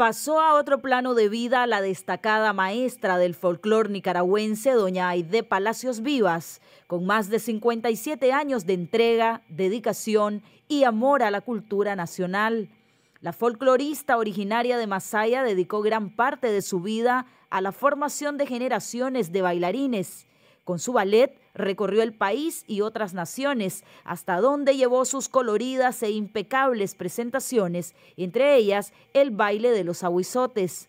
pasó a otro plano de vida la destacada maestra del folclore nicaragüense, doña Aide Palacios Vivas, con más de 57 años de entrega, dedicación y amor a la cultura nacional. La folclorista originaria de Masaya dedicó gran parte de su vida a la formación de generaciones de bailarines. Con su ballet Recorrió el país y otras naciones, hasta donde llevó sus coloridas e impecables presentaciones, entre ellas el baile de los aguizotes.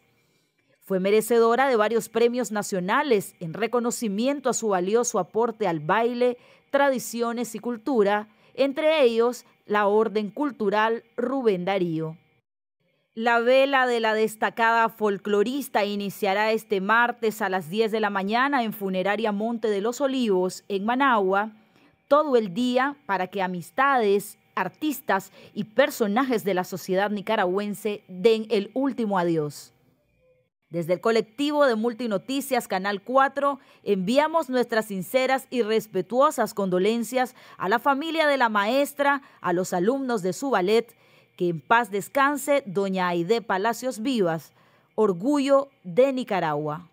Fue merecedora de varios premios nacionales en reconocimiento a su valioso aporte al baile, tradiciones y cultura, entre ellos la Orden Cultural Rubén Darío. La vela de la destacada folclorista iniciará este martes a las 10 de la mañana en Funeraria Monte de los Olivos, en Managua, todo el día para que amistades, artistas y personajes de la sociedad nicaragüense den el último adiós. Desde el colectivo de Multinoticias Canal 4 enviamos nuestras sinceras y respetuosas condolencias a la familia de la maestra, a los alumnos de su ballet, que en paz descanse doña Aide Palacios Vivas, orgullo de Nicaragua.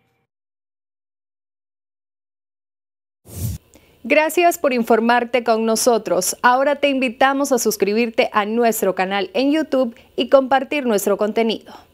Gracias por informarte con nosotros. Ahora te invitamos a suscribirte a nuestro canal en YouTube y compartir nuestro contenido.